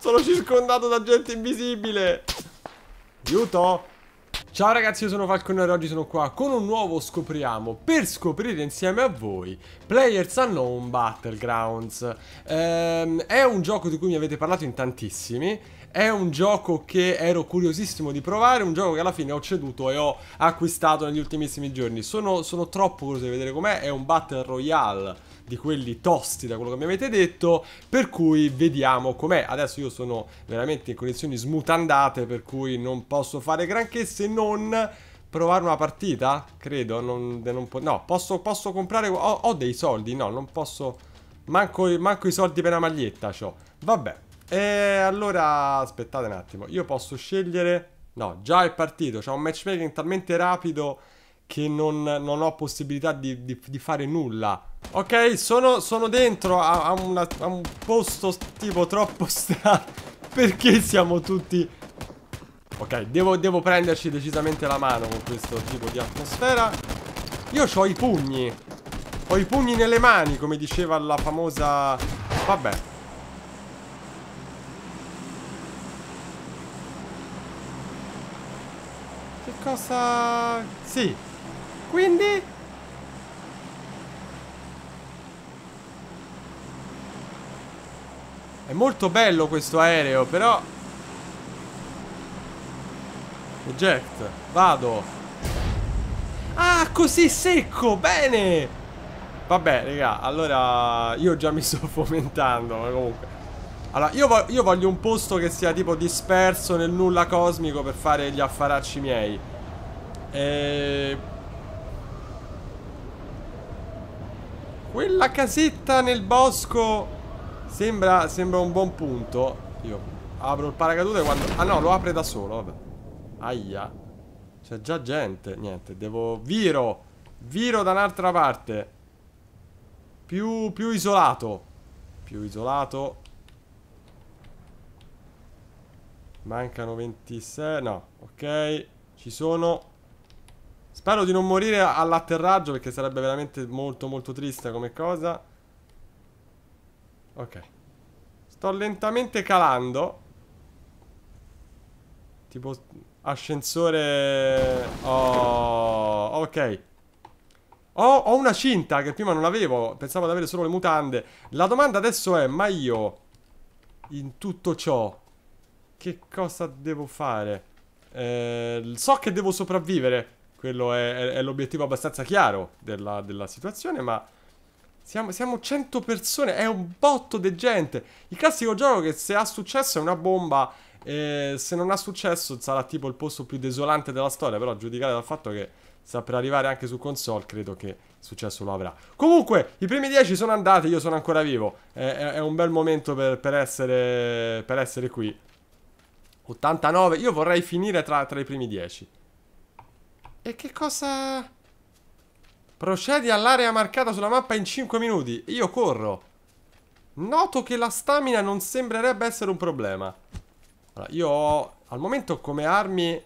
Sono circondato da gente invisibile. Aiuto. Ciao ragazzi, io sono Falconer e oggi sono qua con un nuovo Scopriamo per scoprire insieme a voi Players Unknown Battlegrounds. Ehm, è un gioco di cui mi avete parlato in tantissimi, è un gioco che ero curiosissimo di provare, un gioco che alla fine ho ceduto e ho acquistato negli ultimissimi giorni. Sono, sono troppo curioso di vedere com'è, è un Battle Royale di quelli tosti da quello che mi avete detto, per cui vediamo com'è. Adesso io sono veramente in condizioni smutandate, per cui non posso fare granché se non provare una partita? Credo, non, non po no, posso, posso comprare, ho, ho, dei soldi, no, non posso, manco, manco i soldi per la maglietta, c'ho. Vabbè, e allora aspettate un attimo, io posso scegliere, no, già è partito, c'è un matchmaking talmente rapido che non, non ho possibilità di, di, di fare nulla Ok, sono, sono dentro a, a, una, a, un posto tipo troppo strano. Perché siamo tutti... Ok, devo, devo, prenderci decisamente la mano con questo tipo di atmosfera. Io ho i pugni. Ho i pugni nelle mani, come diceva la famosa... Vabbè. Che cosa... Sì. Quindi... È molto bello questo aereo, però... Eject, vado. Ah, così secco, bene! Vabbè, raga, allora io già mi sto fomentando, ma comunque... Allora, io, vo io voglio un posto che sia tipo disperso nel nulla cosmico per fare gli affaracci miei. E... Quella casetta nel bosco Sembra, sembra un buon punto. Io apro il paracadute quando... Ah no, lo apre da solo, vabbè. Aia. C'è già gente. Niente, devo... Viro! Viro da un'altra parte. Più, più isolato. Più isolato. Mancano 26. No, ok. Ci sono. Spero di non morire all'atterraggio perché sarebbe veramente molto molto triste come cosa. Ok. Sto lentamente calando. Tipo ascensore... Oh, ok. Oh, ho una cinta che prima non avevo. Pensavo di avere solo le mutande. La domanda adesso è, ma io... In tutto ciò... Che cosa devo fare? Eh, so che devo sopravvivere. Quello è, è, è l'obiettivo abbastanza chiaro della, della situazione, ma... Siamo, siamo 100 persone, è un botto di gente. Il classico gioco che se ha successo è una bomba. E se non ha successo sarà tipo il posto più desolante della storia. Però giudicare dal fatto che sta per arrivare anche su console, credo che successo lo avrà. Comunque, i primi 10 sono andati, io sono ancora vivo. È, è, è un bel momento per, per, essere, per essere qui. 89, io vorrei finire tra, tra i primi 10. E che cosa... Procedi all'area marcata sulla mappa in 5 minuti. Io corro. Noto che la stamina non sembrerebbe essere un problema. Allora, io ho... Al momento come armi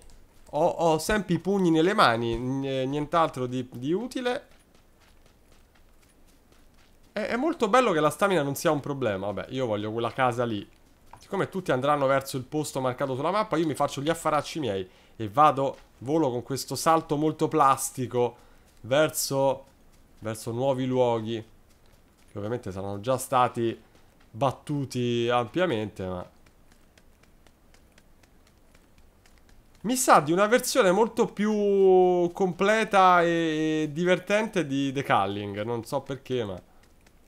ho, ho sempre i pugni nelle mani. Eh, nient'altro di, di, utile. È, è molto bello che la stamina non sia un problema. Vabbè, io voglio quella casa lì. Siccome tutti andranno verso il posto marcato sulla mappa, io mi faccio gli affaracci miei. E vado, volo con questo salto molto plastico verso, verso nuovi luoghi che ovviamente saranno già stati battuti ampiamente, ma... Mi sa di una versione molto più completa e divertente di The Culling, non so perché, ma...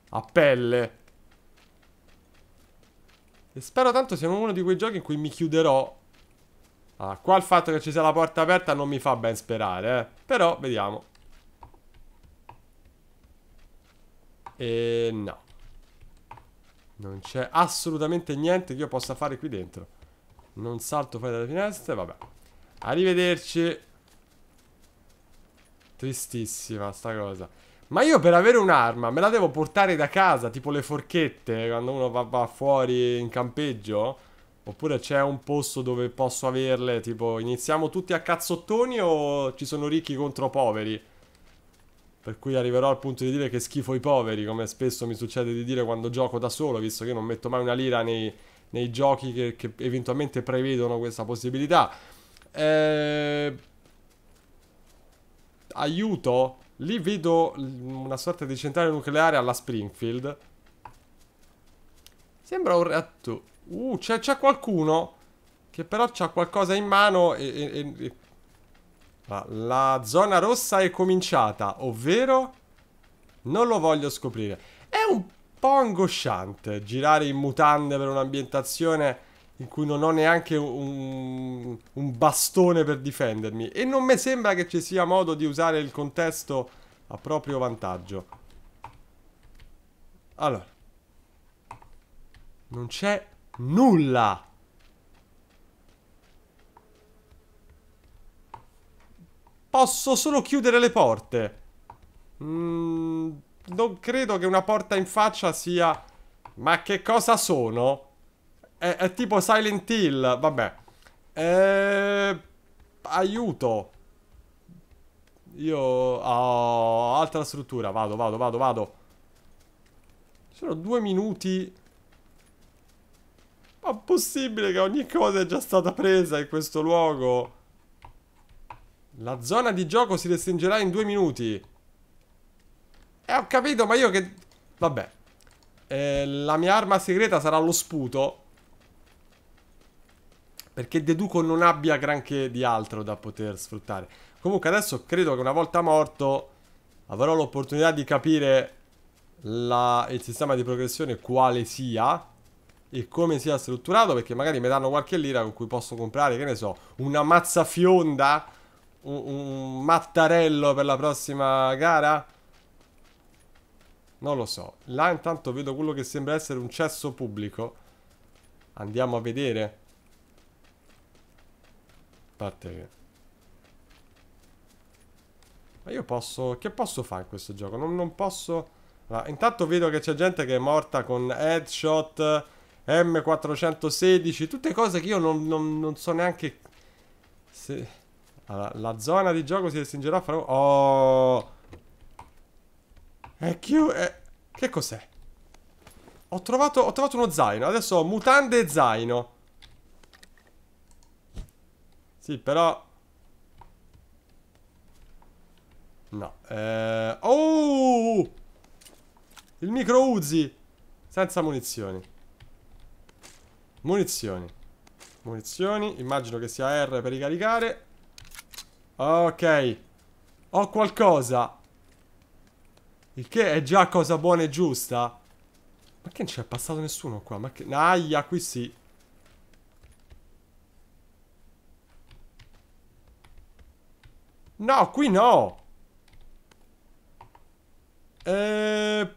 A pelle! E spero tanto sia uno di quei giochi in cui mi chiuderò. Ah, qua il fatto che ci sia la porta aperta non mi fa ben sperare, eh. Però, vediamo. E eh, no. Non c'è assolutamente niente che io possa fare qui dentro. Non salto fuori dalle finestre, vabbè. Arrivederci. Tristissima sta cosa. Ma io per avere un'arma me la devo portare da casa, tipo le forchette, quando uno va, va fuori in campeggio? Oppure c'è un posto dove posso averle, tipo iniziamo tutti a cazzottoni o ci sono ricchi contro poveri? per cui arriverò al punto di dire che schifo i poveri, come spesso mi succede di dire quando gioco da solo, visto che io non metto mai una lira nei, nei giochi che, che, eventualmente prevedono questa possibilità. Eh, aiuto, lì vedo una sorta di centrale nucleare alla Springfield. Sembra un reattore. Uh, c'è qualcuno che però ha qualcosa in mano e, e, e la zona rossa è cominciata, ovvero non lo voglio scoprire. È un po' angosciante girare in mutande per un'ambientazione in cui non ho neanche un, un, bastone per difendermi e non mi sembra che ci sia modo di usare il contesto a proprio vantaggio. Allora, non c'è nulla. Posso solo chiudere le porte. Mm, non credo che una porta in faccia sia... Ma che cosa sono? È, è tipo Silent Hill, vabbè. Eh, aiuto. Io... Oh, altra struttura. Vado, vado, vado, vado. Sono due minuti... Ma possibile che ogni cosa è già stata presa in questo luogo? La zona di gioco si restringerà in due minuti. E eh, ho capito, ma io che... Vabbè. Eh, la mia arma segreta sarà lo sputo. Perché deduco non abbia granché di altro da poter sfruttare. Comunque adesso credo che una volta morto avrò l'opportunità di capire la... il sistema di progressione quale sia e come sia strutturato perché magari mi danno qualche lira con cui posso comprare, che ne so, una mazzafionda un, un mattarello per la prossima gara? Non lo so. Là intanto vedo quello che sembra essere un cesso pubblico. Andiamo a vedere. A parte che... Ma io posso... Che posso fare in questo gioco? Non, non posso... Ah, intanto vedo che c'è gente che è morta con headshot, M416, tutte cose che io non, non, non so neanche... Se... Allora, la zona di gioco si restringerà fra... Oh! È chiuso... È... Che cos'è? Ho trovato, ho trovato uno zaino. Adesso ho mutande e zaino. Sì, però... No. Eh... Oh! Il micro Uzi. Senza munizioni. Munizioni. Munizioni. Immagino che sia R per ricaricare. Ok. Ho qualcosa. Il che è già cosa buona e giusta. Ma che non c'è passato nessuno qua? Ma che... Aia, qui sì. No, qui no. E... Eh.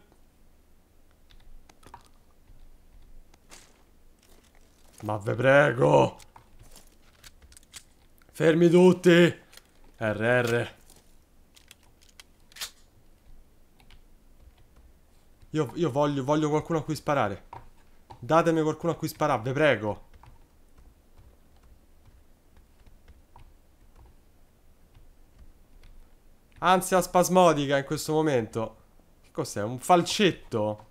Ma ve prego. Fermi tutti. RR. Io, io voglio, voglio qualcuno a cui sparare. Datemi qualcuno a cui sparare, vi prego. Ansia spasmodica in questo momento. Che cos'è? Un falcetto?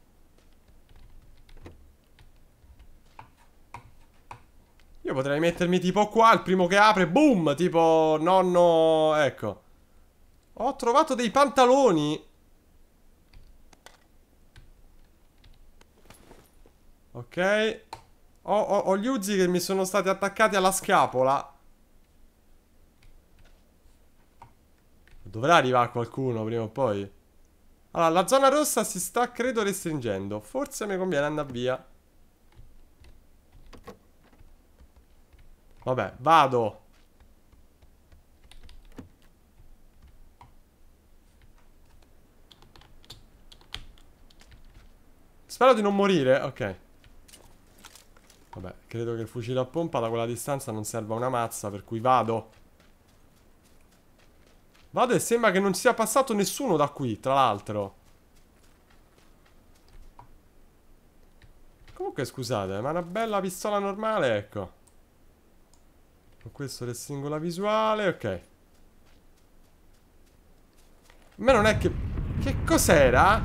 Io potrei mettermi tipo qua, il primo che apre, boom, tipo nonno, ecco. Ho trovato dei pantaloni. Ok. Ho, ho, ho, gli Uzi che mi sono stati attaccati alla scapola. Dovrà arrivare qualcuno prima o poi. Allora, la zona rossa si sta, credo, restringendo. Forse mi conviene andare via. Vabbè, vado. Spero di non morire. Ok. Vabbè, credo che il fucile a pompa da quella distanza non serva una mazza, per cui vado. Vado e sembra che non sia passato nessuno da qui, tra l'altro. Comunque, scusate, ma una bella pistola normale, ecco. Con questo restringo singola visuale, ok. Ma non è che... Che cos'era?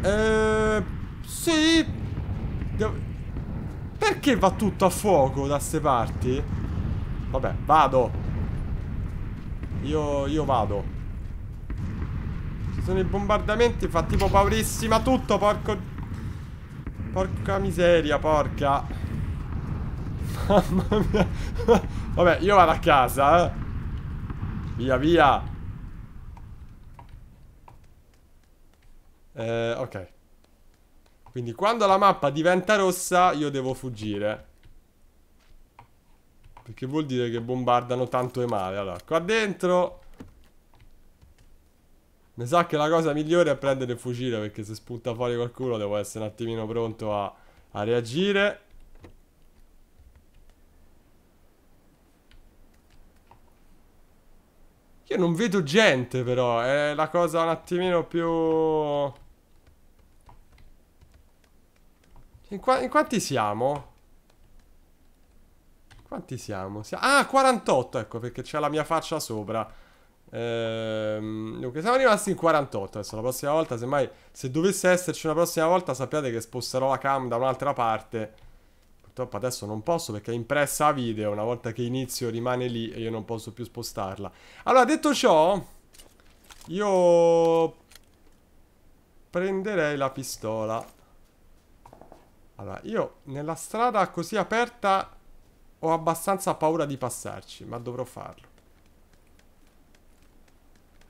Eh... Sì! Perché va tutto a fuoco da ste parti? Vabbè, vado. Io, io vado. Ci sono i bombardamenti, fa tipo paurissima tutto, porco... Porca miseria, porca... Mamma mia. Vabbè, io vado a casa, eh. Via, via. Eh, ok. Quindi quando la mappa diventa rossa io devo fuggire. Perché vuol dire che bombardano tanto e male. Allora, qua dentro... Mi sa che la cosa migliore è prendere il fucile perché se spunta fuori qualcuno devo essere un attimino pronto a, a reagire. non vedo gente però, è la cosa un attimino più... In, qua in quanti siamo? Quanti siamo? Si ah, 48, ecco, perché c'è la mia faccia sopra. Ehm, dunque, siamo rimasti in 48. Adesso la prossima volta, semmai, se dovesse esserci una prossima volta, sappiate che sposterò la cam da un'altra parte Purtroppo adesso non posso perché è impressa a video, una volta che inizio rimane lì e io non posso più spostarla. Allora, detto ciò, io prenderei la pistola. Allora, io nella strada così aperta ho abbastanza paura di passarci, ma dovrò farlo.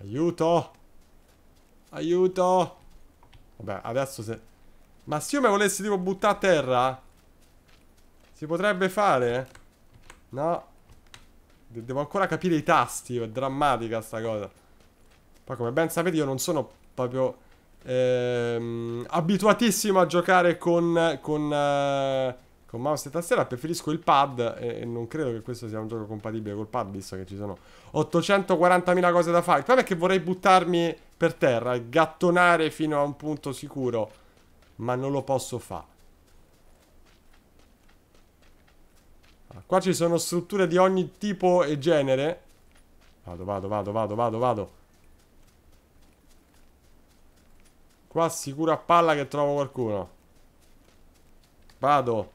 Aiuto! Aiuto! Vabbè, adesso se... Ma se io mi volessi tipo buttare a terra... Si potrebbe fare? No. De devo ancora capire i tasti. È drammatica sta cosa. Poi come ben sapete io non sono proprio... Ehm, abituatissimo a giocare con... Con, eh, con mouse e tastiera. Preferisco il pad. E, e, non credo che questo sia un gioco compatibile col pad. Visto che ci sono 840.000 cose da fare. Il problema è che vorrei buttarmi per terra. E gattonare fino a un punto sicuro. Ma non lo posso fare. strada. Qua ci sono strutture di ogni tipo e genere. Vado, vado, vado, vado, vado, vado. Qua sicuro a palla che trovo qualcuno. Vado.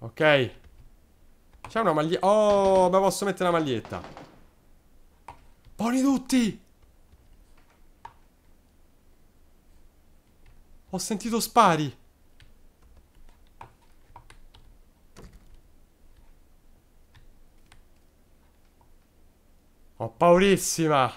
Ok. C'è una maglietta. Oh, ma posso mettere la maglietta. Buoni tutti! Ho sentito spari. Ho paurissima.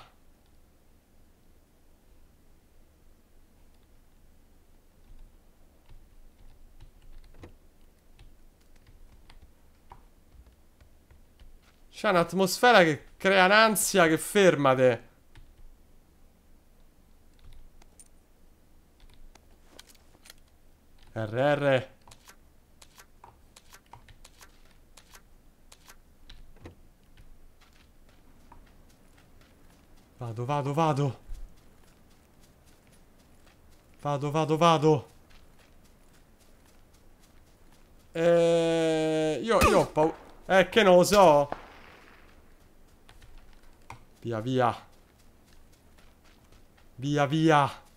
C'è un'atmosfera che crea un'ansia che fermate. RR. Vado, vado, vado. Vado, vado, vado. Eh, io, io ho paura. Eh, che non lo so. Via, via. Via, via.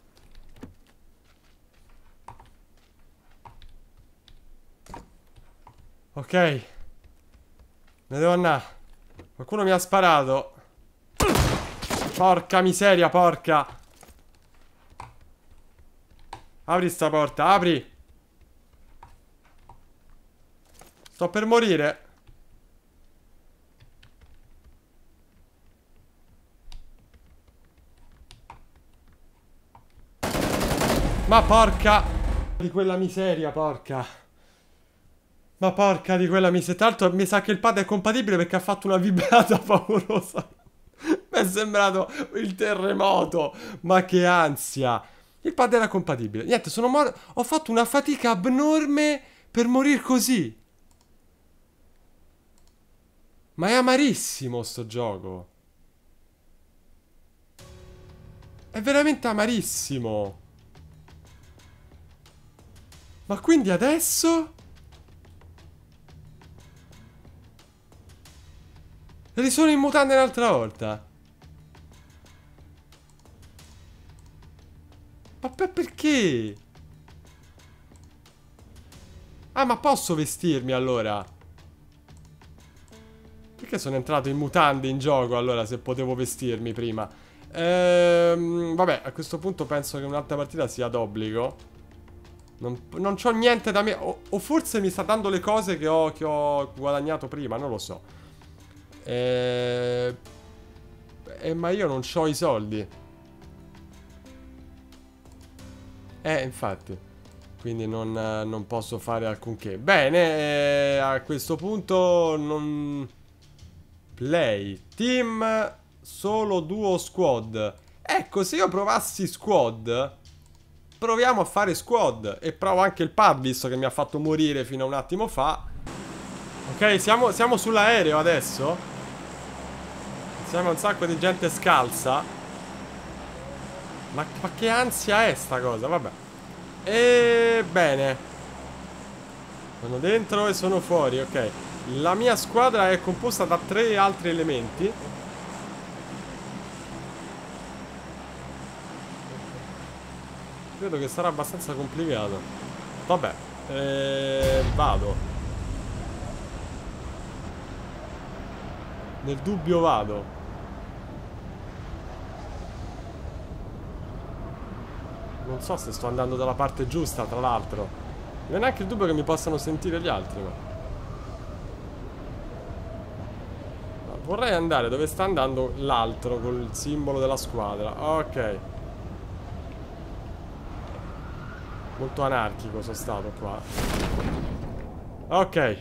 Ok. Ne devo andare. Qualcuno mi ha sparato. Porca miseria, porca. Apri sta porta, apri. Sto per morire. Ma porca di quella miseria, porca. Ma porca di quella miseria. Tra l'altro mi sa che il pad è compatibile perché ha fatto una vibrata paurosa. mi è sembrato il terremoto. Ma che ansia. Il pad era compatibile. Niente, sono morto. Ho fatto una fatica abnorme per morire così. Ma è amarissimo sto gioco. È veramente amarissimo. Ma quindi adesso... Eri solo in mutande un'altra volta. Ma perché? Ah, ma posso vestirmi allora? Perché sono entrato in mutande in gioco allora se potevo vestirmi prima? Ehm, vabbè, a questo punto penso che un'altra partita sia d'obbligo. Non, non ho niente da me. O, o, forse mi sta dando le cose che ho, che ho guadagnato prima, non lo so. Eh, eh ma io non ho i soldi. Eh, infatti. Quindi non, non posso fare alcunché. Bene, eh, a questo punto non... Play. Team solo duo squad. Ecco, se io provassi squad... Proviamo a fare squad. E provo anche il pub, visto che mi ha fatto morire fino a un attimo fa. Ok, siamo, siamo sull'aereo adesso. Siamo un sacco di gente scalza. Ma, ma che ansia è sta cosa? Vabbè. Ebbene. Sono dentro e sono fuori, ok. La mia squadra è composta da tre altri elementi. Credo che sarà abbastanza complicato. Vabbè, eh, vado. Nel dubbio vado. non so se sto andando dalla parte giusta, tra l'altro. Non è neanche il dubbio che mi possano sentire gli altri, ma... ma vorrei andare dove sta andando l'altro, col simbolo della squadra. Ok. Molto anarchico sono stato qua. Ok.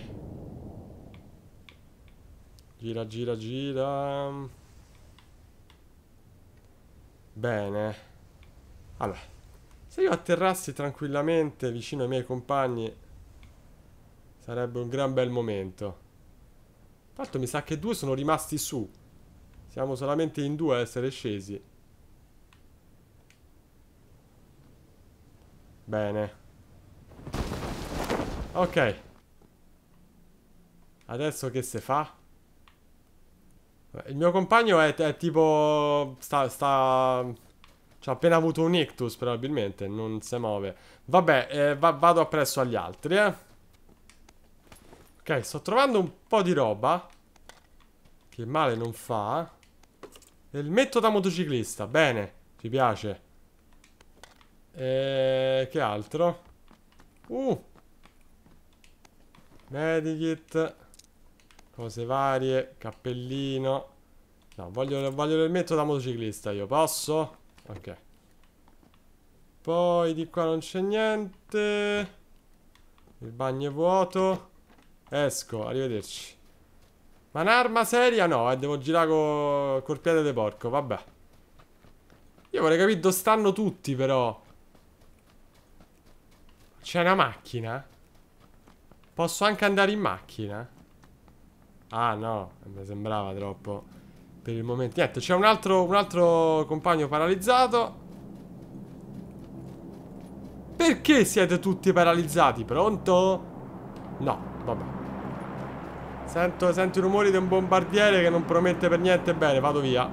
Gira, gira, gira. Bene. Allora. Se io atterrassi tranquillamente vicino ai miei compagni sarebbe un gran bel momento. Tanto mi sa che due sono rimasti su. Siamo solamente in due a essere scesi. Bene. Ok. Adesso che se fa? Il mio compagno è, è tipo... Sta, sta, ci cioè, ha appena avuto un ictus, probabilmente. Non si muove. Vabbè, eh, va vado appresso agli altri, eh. Ok, sto trovando un po' di roba. Che male non fa. Elmetto da motociclista. Bene, ti piace. E... Che altro? Uh! Medikit. Cose varie. Cappellino. No, voglio, voglio l'elmetto da motociclista io. Posso? Ok. Poi di qua non c'è niente. Il bagno è vuoto. Esco, arrivederci. Ma un'arma seria no, eh, devo girare co... col piede di porco, vabbè. Io vorrei capire dove stanno tutti però. C'è una macchina? Posso anche andare in macchina? Ah no, mi sembrava troppo. Per il momento Niente c'è un altro, un altro compagno paralizzato Perché siete tutti paralizzati? Pronto? No vabbè Sento, sento i rumori di un bombardiere che non promette per niente bene Vado via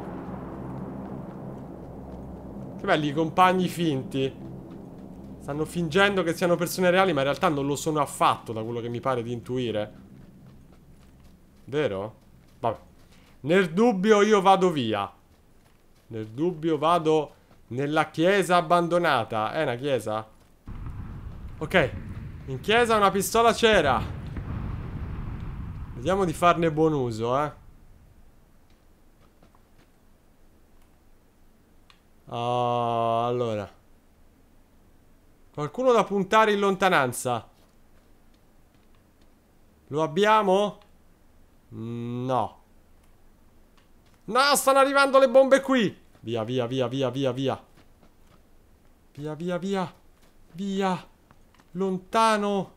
Che belli i compagni finti Stanno fingendo che siano persone reali, ma in realtà non lo sono affatto, da quello che mi pare di intuire. Vero? Vabbè. Nel dubbio io vado via. Nel dubbio vado nella chiesa abbandonata. È una chiesa? Ok. In chiesa una pistola c'era. Vediamo di farne buon uso, eh. Uh, allora. Qualcuno da puntare in lontananza. Lo abbiamo? Mm, no. No, stanno arrivando le bombe qui. Via, via, via, via, via, via. Via, via, via. Via. Lontano.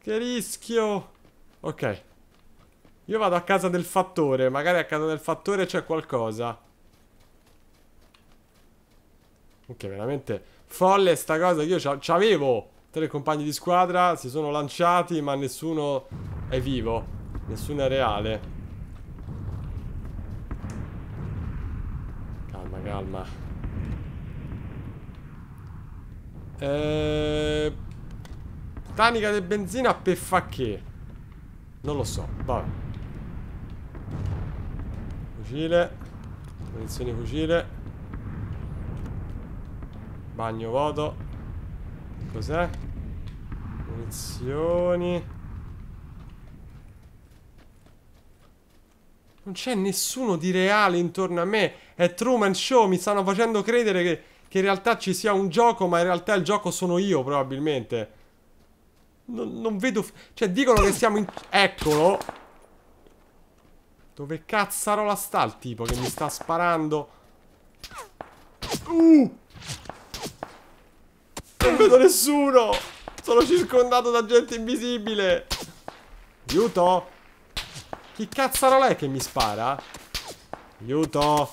Che rischio. Ok. Io vado a casa del fattore. Magari a casa del fattore c'è qualcosa. Ok, veramente folle sta cosa. Io c'avevo tre compagni di squadra. Si sono lanciati, ma nessuno è vivo. Nessuna reale. Calma, calma. Eh... Tanica di benzina per fa che? Non lo so, vabbè. Fucile. Munizioni fucile. Bagno vuoto. Cos'è? Munizioni. Non c'è nessuno di reale intorno a me. È Truman Show. Mi stanno facendo credere che, che in realtà ci sia un gioco, ma in realtà il gioco sono io, probabilmente. Non, non vedo... Cioè, dicono che siamo in... Eccolo! Dove cazzarola sta il tipo che mi sta sparando? Uh! Non vedo nessuno! Sono circondato da gente invisibile! Aiuto! Chi cazzarolo è che mi spara? Aiuto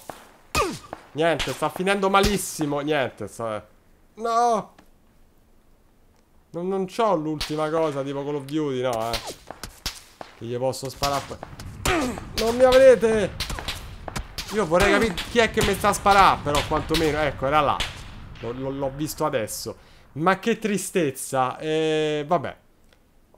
Niente, sta finendo malissimo Niente, sta... No Non, non c'ho l'ultima cosa Tipo Call of Duty, no, eh Che gli posso sparare Non mi avrete Io vorrei capire chi è che mi sta a sparare Però quantomeno, ecco, era là L'ho visto adesso Ma che tristezza eh, Vabbè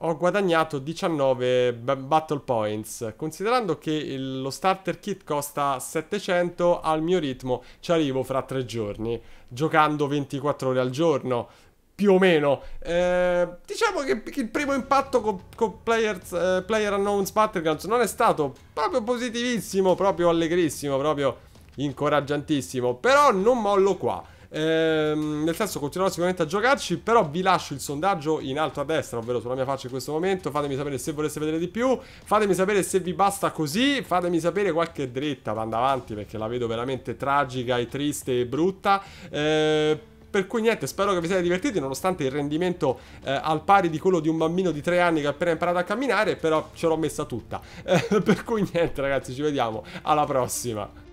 ho guadagnato 19 battle points. Considerando che il, lo starter kit costa 700, al mio ritmo ci arrivo fra 3 giorni, giocando 24 ore al giorno. Più o meno, eh, diciamo che, che, il primo impatto con, con players, eh, Player Unknown's Battlegrounds non è stato proprio positivissimo, proprio allegrissimo, proprio incoraggiantissimo. Però non mollo qua Ehm, nel senso continuerò sicuramente a giocarci, però vi lascio il sondaggio in alto a destra, ovvero sulla mia faccia in questo momento. Fatemi sapere se voleste vedere di più, fatemi sapere se vi basta così, fatemi sapere qualche dritta, vanno avanti perché la vedo veramente tragica e triste e brutta. Ehm, per cui niente, spero che vi siate divertiti nonostante il rendimento eh, al pari di quello di un bambino di 3 anni che ha appena imparato a camminare, però ce l'ho messa tutta. Eh, per cui niente ragazzi, ci vediamo alla prossima.